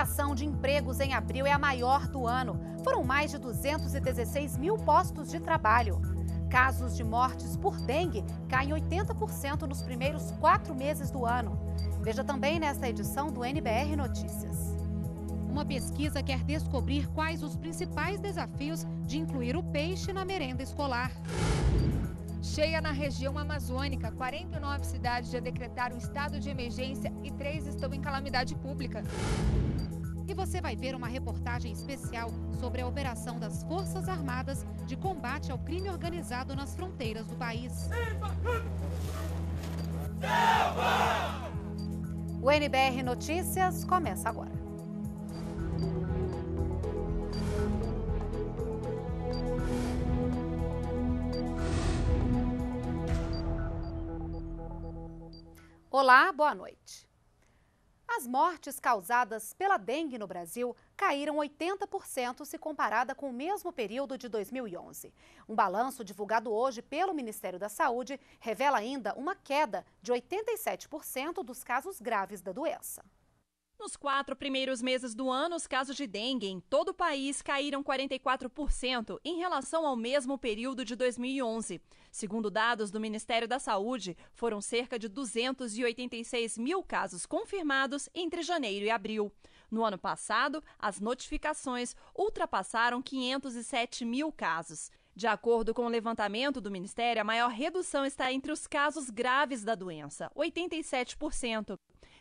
criação de empregos em abril é a maior do ano. Foram mais de 216 mil postos de trabalho. Casos de mortes por dengue caem 80% nos primeiros quatro meses do ano. Veja também nesta edição do NBR Notícias. Uma pesquisa quer descobrir quais os principais desafios de incluir o peixe na merenda escolar. Cheia na região amazônica, 49 cidades já decretaram estado de emergência e três estão em calamidade pública. E você vai ver uma reportagem especial sobre a operação das Forças Armadas de combate ao crime organizado nas fronteiras do país. O NBR Notícias começa agora. Olá, boa noite. As mortes causadas pela dengue no Brasil caíram 80% se comparada com o mesmo período de 2011. Um balanço divulgado hoje pelo Ministério da Saúde revela ainda uma queda de 87% dos casos graves da doença. Nos quatro primeiros meses do ano, os casos de dengue em todo o país caíram 44% em relação ao mesmo período de 2011. Segundo dados do Ministério da Saúde, foram cerca de 286 mil casos confirmados entre janeiro e abril. No ano passado, as notificações ultrapassaram 507 mil casos. De acordo com o levantamento do Ministério, a maior redução está entre os casos graves da doença, 87%.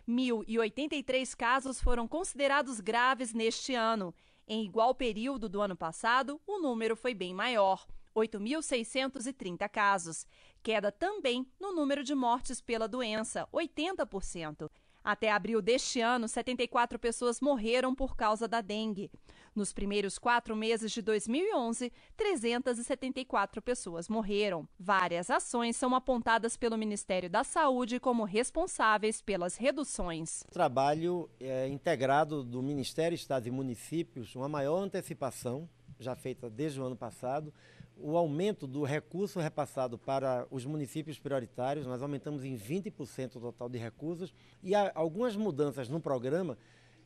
1.083 casos foram considerados graves neste ano. Em igual período do ano passado, o número foi bem maior. 8.630 casos. Queda também no número de mortes pela doença, 80%. Até abril deste ano, 74 pessoas morreram por causa da dengue. Nos primeiros quatro meses de 2011, 374 pessoas morreram. Várias ações são apontadas pelo Ministério da Saúde como responsáveis pelas reduções. O trabalho é, integrado do Ministério, Estados e Municípios, uma maior antecipação, já feita desde o ano passado o aumento do recurso repassado para os municípios prioritários, nós aumentamos em 20% o total de recursos e há algumas mudanças no programa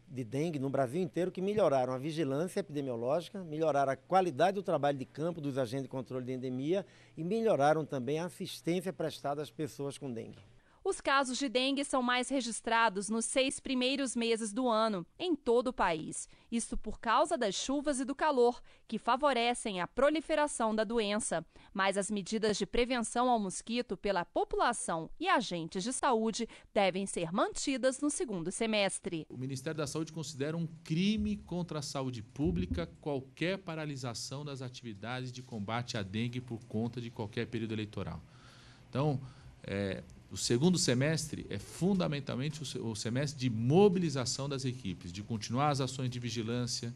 de dengue no Brasil inteiro que melhoraram a vigilância epidemiológica, melhoraram a qualidade do trabalho de campo dos agentes de controle de endemia e melhoraram também a assistência prestada às pessoas com dengue. Os casos de dengue são mais registrados nos seis primeiros meses do ano, em todo o país. Isso por causa das chuvas e do calor, que favorecem a proliferação da doença. Mas as medidas de prevenção ao mosquito pela população e agentes de saúde devem ser mantidas no segundo semestre. O Ministério da Saúde considera um crime contra a saúde pública qualquer paralisação das atividades de combate à dengue por conta de qualquer período eleitoral. Então, é, o segundo semestre é fundamentalmente o semestre de mobilização das equipes, de continuar as ações de vigilância,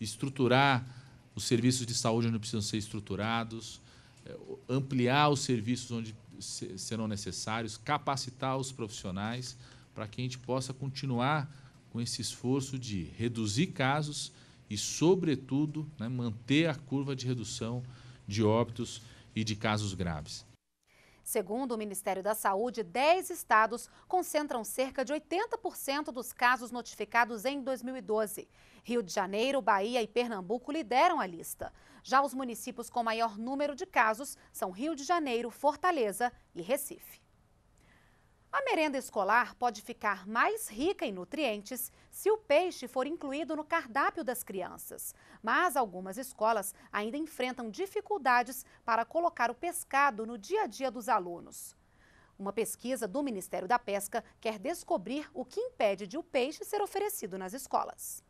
estruturar os serviços de saúde onde precisam ser estruturados, é, ampliar os serviços onde serão necessários, capacitar os profissionais para que a gente possa continuar com esse esforço de reduzir casos e, sobretudo, né, manter a curva de redução de óbitos e de casos graves. Segundo o Ministério da Saúde, 10 estados concentram cerca de 80% dos casos notificados em 2012. Rio de Janeiro, Bahia e Pernambuco lideram a lista. Já os municípios com maior número de casos são Rio de Janeiro, Fortaleza e Recife. A merenda escolar pode ficar mais rica em nutrientes se o peixe for incluído no cardápio das crianças. Mas algumas escolas ainda enfrentam dificuldades para colocar o pescado no dia a dia dos alunos. Uma pesquisa do Ministério da Pesca quer descobrir o que impede de o peixe ser oferecido nas escolas.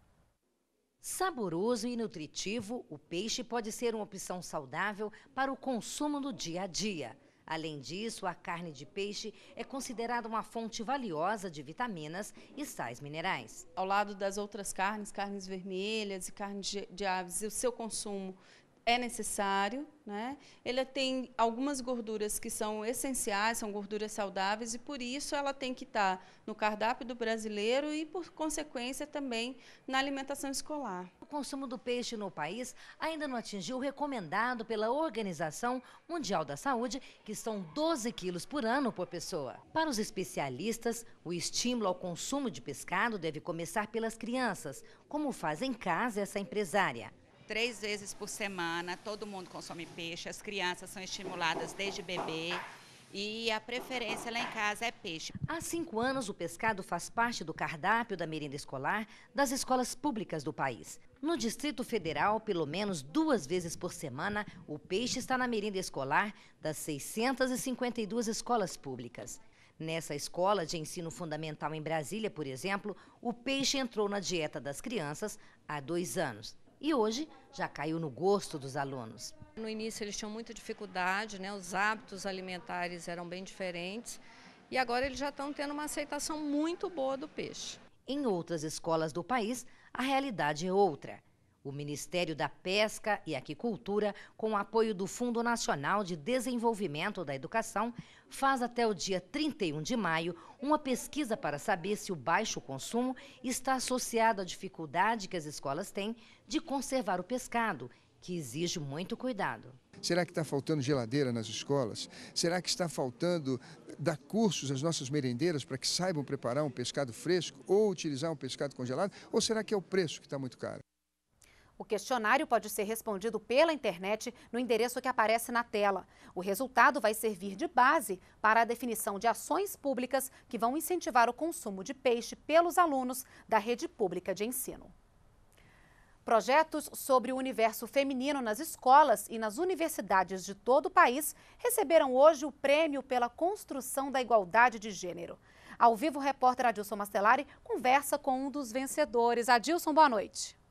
Saboroso e nutritivo, o peixe pode ser uma opção saudável para o consumo no dia a dia. Além disso, a carne de peixe é considerada uma fonte valiosa de vitaminas e sais minerais. Ao lado das outras carnes, carnes vermelhas e carnes de aves, o seu consumo é necessário, né? Ela tem algumas gorduras que são essenciais, são gorduras saudáveis e por isso ela tem que estar tá no cardápio do brasileiro e por consequência também na alimentação escolar. O consumo do peixe no país ainda não atingiu o recomendado pela Organização Mundial da Saúde, que são 12 quilos por ano por pessoa. Para os especialistas, o estímulo ao consumo de pescado deve começar pelas crianças, como faz em casa essa empresária três vezes por semana. Todo mundo consome peixe, as crianças são estimuladas desde bebê. E a preferência lá em casa é peixe. Há cinco anos, o pescado faz parte do cardápio da merenda escolar das escolas públicas do país. No Distrito Federal, pelo menos duas vezes por semana, o peixe está na merenda escolar das 652 escolas públicas. Nessa escola de ensino fundamental em Brasília, por exemplo, o peixe entrou na dieta das crianças há dois anos e hoje já caiu no gosto dos alunos. No início eles tinham muita dificuldade, né? os hábitos alimentares eram bem diferentes e agora eles já estão tendo uma aceitação muito boa do peixe. Em outras escolas do país, a realidade é outra. O Ministério da Pesca e Aquicultura, com apoio do Fundo Nacional de Desenvolvimento da Educação, faz até o dia 31 de maio uma pesquisa para saber se o baixo consumo está associado à dificuldade que as escolas têm de conservar o pescado, que exige muito cuidado. Será que está faltando geladeira nas escolas? Será que está faltando dar cursos às nossas merendeiras para que saibam preparar um pescado fresco ou utilizar um pescado congelado? Ou será que é o preço que está muito caro? O questionário pode ser respondido pela internet no endereço que aparece na tela. O resultado vai servir de base para a definição de ações públicas que vão incentivar o consumo de peixe pelos alunos da rede pública de ensino. Projetos sobre o universo feminino nas escolas e nas universidades de todo o país receberam hoje o prêmio pela construção da igualdade de gênero. Ao vivo, o repórter Adilson Mastelari conversa com um dos vencedores. Adilson, boa noite.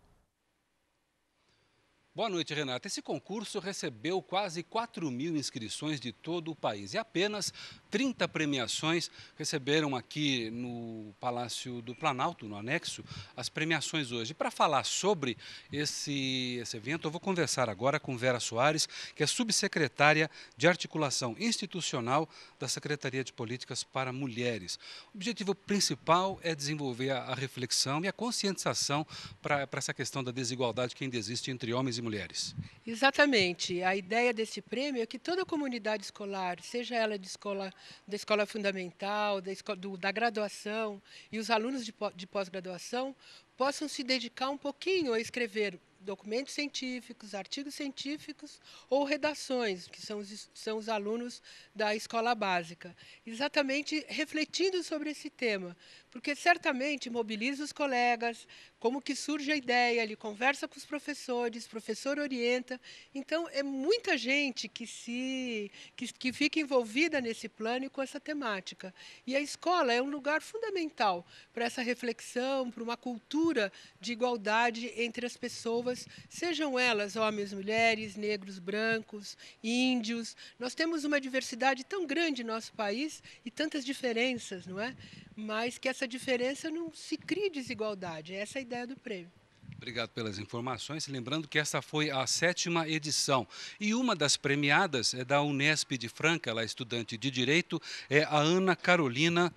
Boa noite, Renata. Esse concurso recebeu quase 4 mil inscrições de todo o país e apenas 30 premiações receberam aqui no Palácio do Planalto, no anexo, as premiações hoje. Para falar sobre esse, esse evento, eu vou conversar agora com Vera Soares, que é subsecretária de Articulação Institucional da Secretaria de Políticas para Mulheres. O objetivo principal é desenvolver a, a reflexão e a conscientização para essa questão da desigualdade que ainda existe entre homens e e mulheres. Exatamente. A ideia desse prêmio é que toda a comunidade escolar, seja ela de escola, da escola fundamental, da, escola, do, da graduação e os alunos de, de pós-graduação, possam se dedicar um pouquinho a escrever documentos científicos, artigos científicos ou redações, que são os, são os alunos da escola básica. Exatamente refletindo sobre esse tema, porque certamente mobiliza os colegas, como que surge a ideia, ele conversa com os professores, professor orienta. Então, é muita gente que, se, que, que fica envolvida nesse plano e com essa temática. E a escola é um lugar fundamental para essa reflexão, para uma cultura de igualdade entre as pessoas pessoas, sejam elas homens, mulheres, negros, brancos, índios. Nós temos uma diversidade tão grande no nosso país e tantas diferenças, não é? Mas que essa diferença não se crie desigualdade. Essa é a ideia do prêmio. Obrigado pelas informações. Lembrando que esta foi a sétima edição. E uma das premiadas é da Unesp de Franca, ela é estudante de Direito, é a Ana Carolina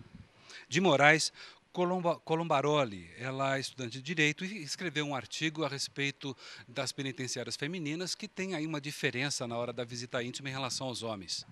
de Moraes, Colomba, Colombaroli, ela é estudante de direito e escreveu um artigo a respeito das penitenciárias femininas que tem aí uma diferença na hora da visita íntima em relação aos homens.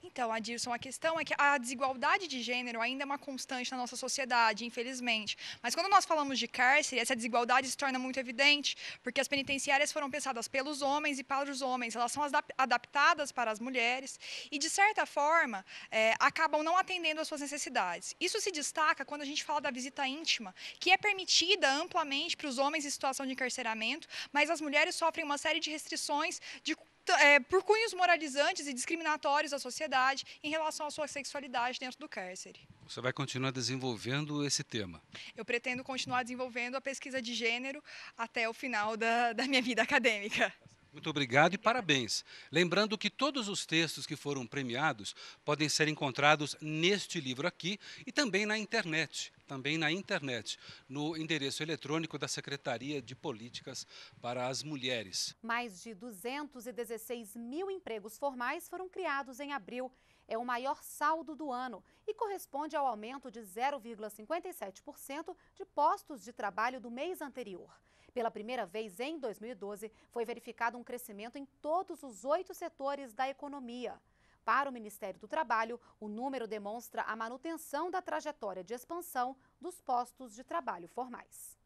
Então, Adilson, a questão é que a desigualdade de gênero ainda é uma constante na nossa sociedade, infelizmente. Mas quando nós falamos de cárcere, essa desigualdade se torna muito evidente, porque as penitenciárias foram pensadas pelos homens e para os homens, elas são adaptadas para as mulheres e, de certa forma, é, acabam não atendendo às suas necessidades. Isso se destaca quando a gente fala da visita íntima, que é permitida amplamente para os homens em situação de encarceramento, mas as mulheres sofrem uma série de restrições de é, por cunhos moralizantes e discriminatórios à sociedade em relação à sua sexualidade dentro do cárcere. Você vai continuar desenvolvendo esse tema? Eu pretendo continuar desenvolvendo a pesquisa de gênero até o final da, da minha vida acadêmica. Muito obrigado e parabéns. Lembrando que todos os textos que foram premiados podem ser encontrados neste livro aqui e também na internet, também na internet, no endereço eletrônico da Secretaria de Políticas para as Mulheres. Mais de 216 mil empregos formais foram criados em abril. É o maior saldo do ano e corresponde ao aumento de 0,57% de postos de trabalho do mês anterior. Pela primeira vez em 2012, foi verificado um crescimento em todos os oito setores da economia. Para o Ministério do Trabalho, o número demonstra a manutenção da trajetória de expansão dos postos de trabalho formais.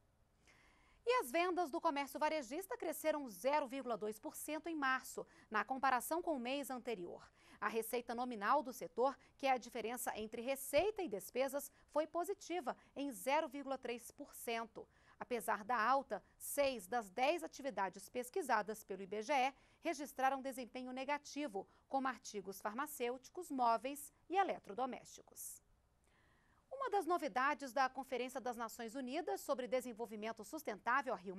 E as vendas do comércio varejista cresceram 0,2% em março, na comparação com o mês anterior. A receita nominal do setor, que é a diferença entre receita e despesas, foi positiva em 0,3%. Apesar da alta, seis das dez atividades pesquisadas pelo IBGE registraram desempenho negativo, como artigos farmacêuticos, móveis e eletrodomésticos. Uma das novidades da Conferência das Nações Unidas sobre Desenvolvimento Sustentável, Rio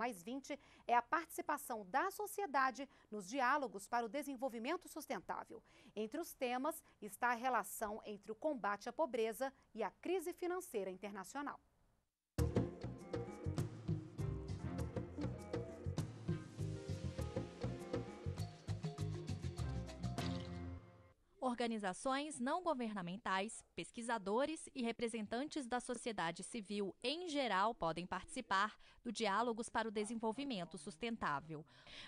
é a participação da sociedade nos diálogos para o desenvolvimento sustentável. Entre os temas está a relação entre o combate à pobreza e a crise financeira internacional. organizações não governamentais, pesquisadores e representantes da sociedade civil em geral podem participar do Diálogos para o Desenvolvimento Sustentável.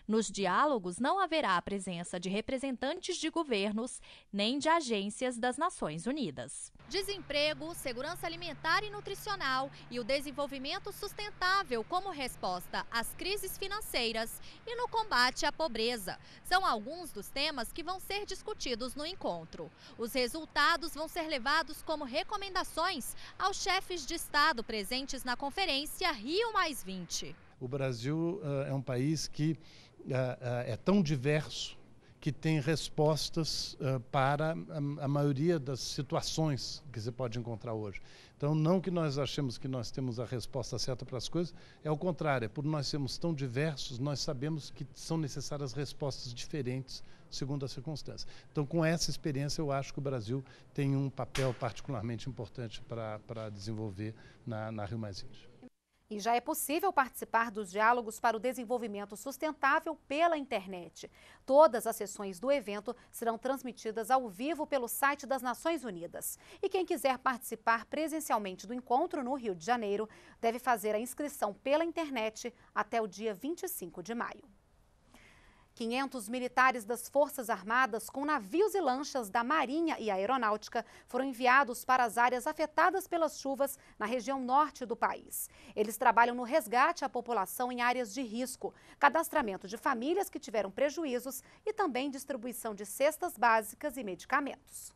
Nos diálogos não haverá a presença de representantes de governos nem de agências das Nações Unidas. Desemprego, segurança alimentar e nutricional e o desenvolvimento sustentável como resposta às crises financeiras e no combate à pobreza são alguns dos temas que vão ser discutidos no encontro encontro. Os resultados vão ser levados como recomendações aos chefes de Estado presentes na conferência Rio O Brasil uh, é um país que uh, uh, é tão diverso que tem respostas para a, a maioria das situações que você pode encontrar hoje. Então, não que nós achemos que nós temos a resposta certa para as coisas, é o contrário, é por nós sermos tão diversos, nós sabemos que são necessárias respostas diferentes segundo a circunstância. Então, com essa experiência, eu acho que o Brasil tem um papel particularmente importante para desenvolver na, na Rio e já é possível participar dos diálogos para o desenvolvimento sustentável pela internet. Todas as sessões do evento serão transmitidas ao vivo pelo site das Nações Unidas. E quem quiser participar presencialmente do encontro no Rio de Janeiro deve fazer a inscrição pela internet até o dia 25 de maio. 500 militares das Forças Armadas, com navios e lanchas da Marinha e Aeronáutica, foram enviados para as áreas afetadas pelas chuvas na região norte do país. Eles trabalham no resgate à população em áreas de risco, cadastramento de famílias que tiveram prejuízos e também distribuição de cestas básicas e medicamentos.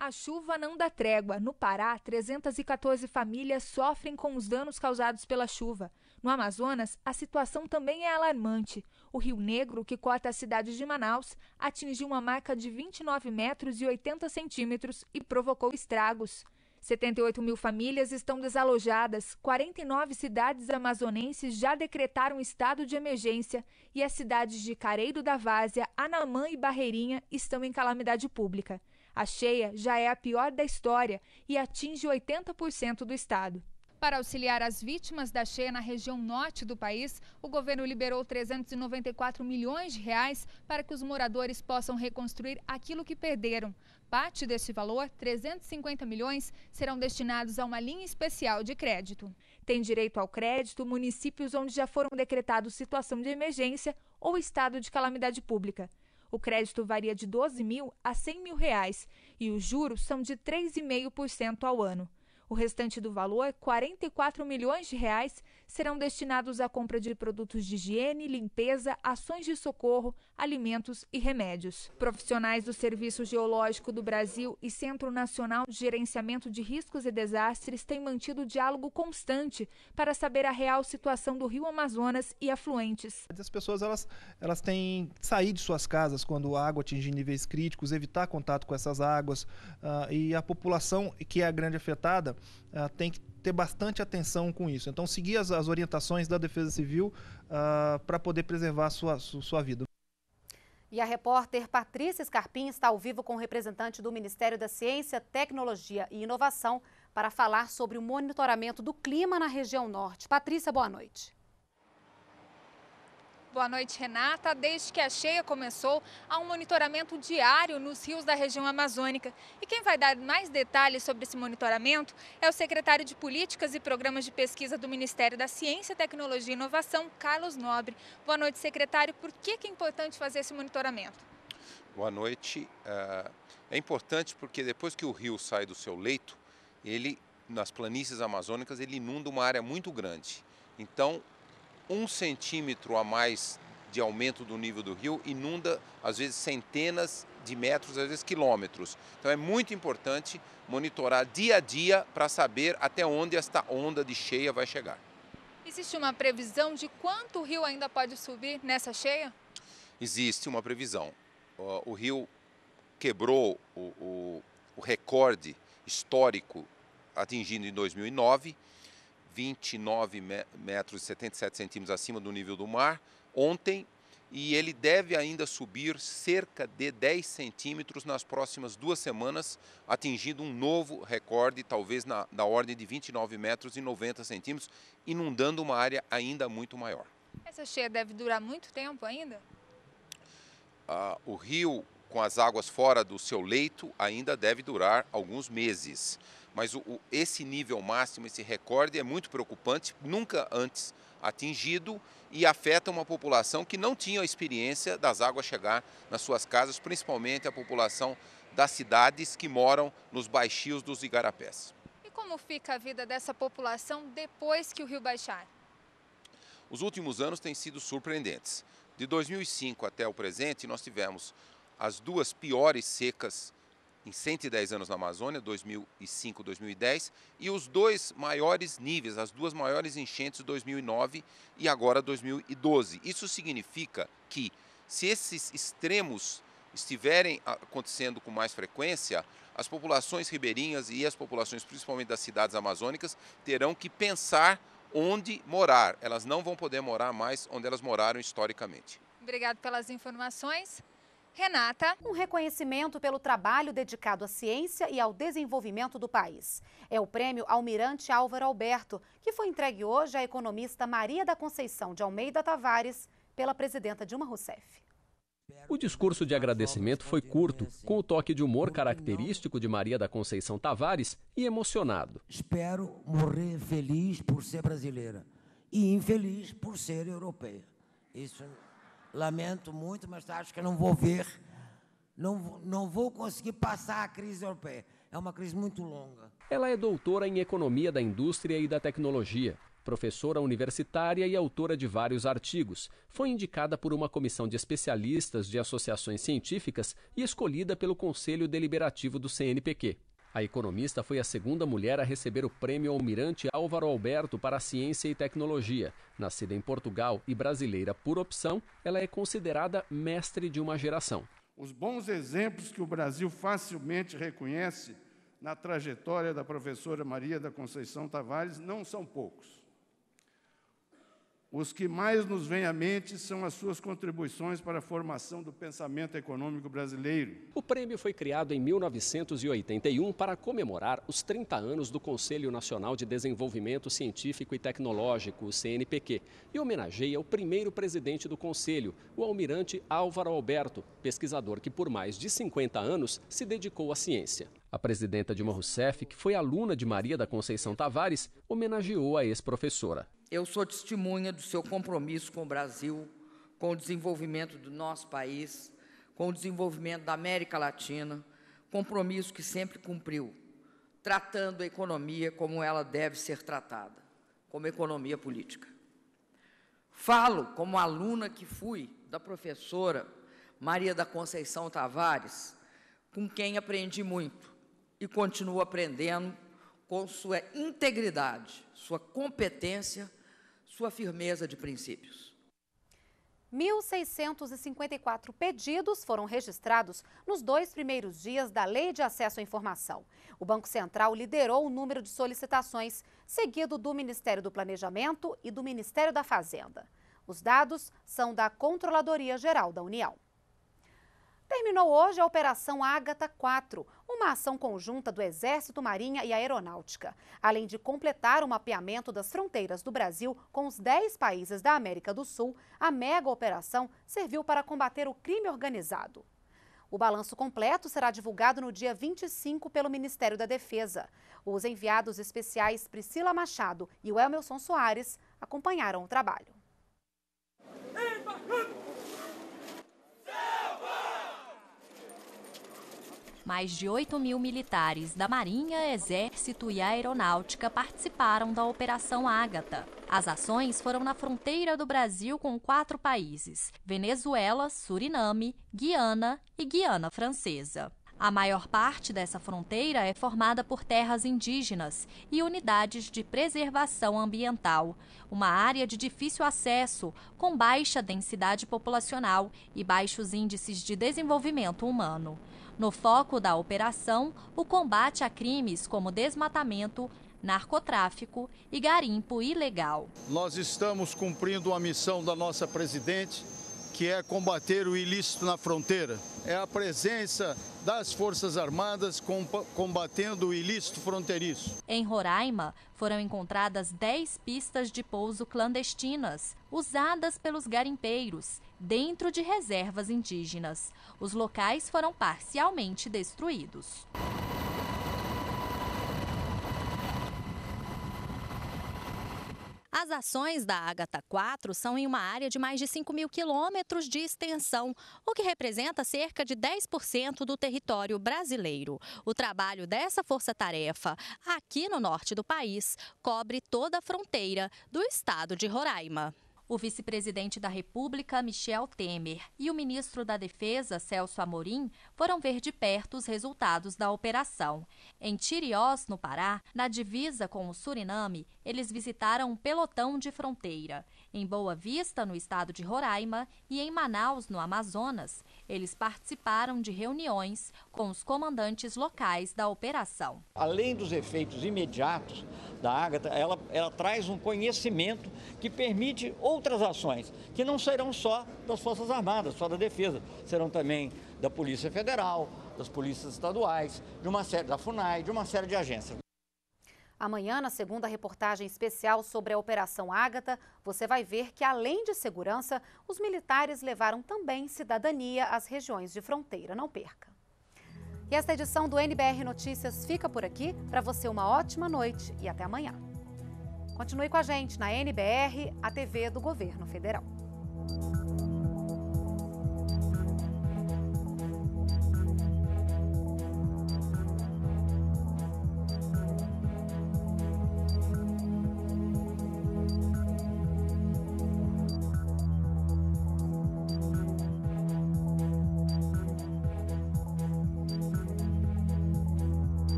A chuva não dá trégua. No Pará, 314 famílias sofrem com os danos causados pela chuva. No Amazonas, a situação também é alarmante. O Rio Negro, que corta a cidade de Manaus, atingiu uma marca de 29 metros e 80 centímetros e provocou estragos. 78 mil famílias estão desalojadas, 49 cidades amazonenses já decretaram estado de emergência e as cidades de Careiro da Várzea, Anamã e Barreirinha estão em calamidade pública. A cheia já é a pior da história e atinge 80% do estado. Para auxiliar as vítimas da cheia na região norte do país, o governo liberou 394 milhões de reais para que os moradores possam reconstruir aquilo que perderam. Parte deste valor, 350 milhões, serão destinados a uma linha especial de crédito. Tem direito ao crédito municípios onde já foram decretados situação de emergência ou estado de calamidade pública. O crédito varia de 12 mil a 100 mil reais e os juros são de 3,5% ao ano. O restante do valor, 44 milhões de reais, serão destinados à compra de produtos de higiene, limpeza, ações de socorro, alimentos e remédios. Profissionais do Serviço Geológico do Brasil e Centro Nacional de Gerenciamento de Riscos e Desastres têm mantido diálogo constante para saber a real situação do Rio Amazonas e afluentes. As pessoas elas, elas têm que sair de suas casas quando a água atinge níveis críticos, evitar contato com essas águas uh, e a população que é a grande afetada uh, tem que ter bastante atenção com isso. Então, seguir as, as orientações da Defesa Civil uh, para poder preservar sua, sua vida. E a repórter Patrícia Scarpim está ao vivo com o representante do Ministério da Ciência, Tecnologia e Inovação para falar sobre o monitoramento do clima na região norte. Patrícia, boa noite. Boa noite, Renata. Desde que a cheia começou, há um monitoramento diário nos rios da região amazônica. E quem vai dar mais detalhes sobre esse monitoramento é o secretário de Políticas e Programas de Pesquisa do Ministério da Ciência, Tecnologia e Inovação, Carlos Nobre. Boa noite, secretário. Por que é importante fazer esse monitoramento? Boa noite. É, é importante porque depois que o rio sai do seu leito, ele, nas planícies amazônicas, ele inunda uma área muito grande. Então, um centímetro a mais de aumento do nível do rio inunda, às vezes, centenas de metros, às vezes quilômetros. Então é muito importante monitorar dia a dia para saber até onde esta onda de cheia vai chegar. Existe uma previsão de quanto o rio ainda pode subir nessa cheia? Existe uma previsão. O rio quebrou o, o, o recorde histórico atingido em 2009 29 metros e 77 centímetros acima do nível do mar ontem e ele deve ainda subir cerca de 10 centímetros nas próximas duas semanas, atingindo um novo recorde, talvez na, da ordem de 29 metros e 90 centímetros, inundando uma área ainda muito maior. Essa cheia deve durar muito tempo ainda? Ah, o rio, com as águas fora do seu leito, ainda deve durar alguns meses. Mas o, o, esse nível máximo, esse recorde é muito preocupante, nunca antes atingido e afeta uma população que não tinha a experiência das águas chegar nas suas casas, principalmente a população das cidades que moram nos baixios dos igarapés. E como fica a vida dessa população depois que o rio baixar? Os últimos anos têm sido surpreendentes. De 2005 até o presente, nós tivemos as duas piores secas em 110 anos na Amazônia, 2005, 2010, e os dois maiores níveis, as duas maiores enchentes 2009 e agora 2012. Isso significa que se esses extremos estiverem acontecendo com mais frequência, as populações ribeirinhas e as populações principalmente das cidades amazônicas terão que pensar onde morar. Elas não vão poder morar mais onde elas moraram historicamente. Obrigado pelas informações. Renata. Um reconhecimento pelo trabalho dedicado à ciência e ao desenvolvimento do país. É o prêmio Almirante Álvaro Alberto, que foi entregue hoje à economista Maria da Conceição de Almeida Tavares pela presidenta Dilma Rousseff. O discurso de agradecimento foi curto, com o toque de humor característico de Maria da Conceição Tavares e emocionado. Espero morrer feliz por ser brasileira e infeliz por ser europeia. Isso é lamento muito, mas acho que não vou ver, não, não vou conseguir passar a crise europeia. É uma crise muito longa. Ela é doutora em Economia da Indústria e da Tecnologia, professora universitária e autora de vários artigos. Foi indicada por uma comissão de especialistas de associações científicas e escolhida pelo Conselho Deliberativo do CNPq. A economista foi a segunda mulher a receber o prêmio Almirante Álvaro Alberto para Ciência e Tecnologia. Nascida em Portugal e brasileira por opção, ela é considerada mestre de uma geração. Os bons exemplos que o Brasil facilmente reconhece na trajetória da professora Maria da Conceição Tavares não são poucos. Os que mais nos vêm à mente são as suas contribuições para a formação do pensamento econômico brasileiro. O prêmio foi criado em 1981 para comemorar os 30 anos do Conselho Nacional de Desenvolvimento Científico e Tecnológico, o CNPq, e homenageia o primeiro presidente do Conselho, o almirante Álvaro Alberto, pesquisador que por mais de 50 anos se dedicou à ciência. A presidenta Dilma Rousseff, que foi aluna de Maria da Conceição Tavares, homenageou a ex-professora eu sou testemunha do seu compromisso com o Brasil, com o desenvolvimento do nosso país, com o desenvolvimento da América Latina, compromisso que sempre cumpriu, tratando a economia como ela deve ser tratada, como economia política. Falo como aluna que fui da professora Maria da Conceição Tavares, com quem aprendi muito e continuo aprendendo com sua integridade, sua competência sua firmeza de princípios. 1.654 pedidos foram registrados nos dois primeiros dias da Lei de Acesso à Informação. O Banco Central liderou o número de solicitações, seguido do Ministério do Planejamento e do Ministério da Fazenda. Os dados são da Controladoria Geral da União terminou hoje a Operação Ágata 4, uma ação conjunta do Exército, Marinha e Aeronáutica, além de completar o mapeamento das fronteiras do Brasil com os 10 países da América do Sul, a mega operação serviu para combater o crime organizado. O balanço completo será divulgado no dia 25 pelo Ministério da Defesa. Os enviados especiais Priscila Machado e o Elmerson Soares acompanharam o trabalho. mais de 8 mil militares da Marinha, Exército e Aeronáutica participaram da Operação Ágata. As ações foram na fronteira do Brasil com quatro países: Venezuela, Suriname, Guiana e Guiana Francesa. A maior parte dessa fronteira é formada por terras indígenas e unidades de preservação ambiental, uma área de difícil acesso, com baixa densidade populacional e baixos índices de desenvolvimento humano. No foco da operação, o combate a crimes como desmatamento, narcotráfico e garimpo ilegal. Nós estamos cumprindo a missão da nossa presidente que é combater o ilícito na fronteira. É a presença das Forças Armadas combatendo o ilícito fronteiriço. Em Roraima, foram encontradas 10 pistas de pouso clandestinas, usadas pelos garimpeiros, dentro de reservas indígenas. Os locais foram parcialmente destruídos. As ações da Ágata 4 são em uma área de mais de 5 mil quilômetros de extensão, o que representa cerca de 10% do território brasileiro. O trabalho dessa força-tarefa, aqui no norte do país, cobre toda a fronteira do estado de Roraima o vice-presidente da República, Michel Temer, e o ministro da Defesa, Celso Amorim, foram ver de perto os resultados da operação. Em Tiriós, no Pará, na divisa com o Suriname, eles visitaram um pelotão de fronteira. Em Boa Vista, no estado de Roraima, e em Manaus, no Amazonas, eles participaram de reuniões com os comandantes locais da operação. Além dos efeitos imediatos da Ágata, ela, ela traz um conhecimento que permite outras ações, que não serão só das Forças Armadas, só da Defesa, serão também da Polícia Federal, das polícias estaduais, de uma série da FUNAI, de uma série de agências. Amanhã, na segunda reportagem especial sobre a Operação Ágata, você vai ver que, além de segurança, os militares levaram também cidadania às regiões de fronteira. Não perca! E esta edição do NBR Notícias fica por aqui. Para você, uma ótima noite e até amanhã. Continue com a gente na NBR, a TV do Governo Federal.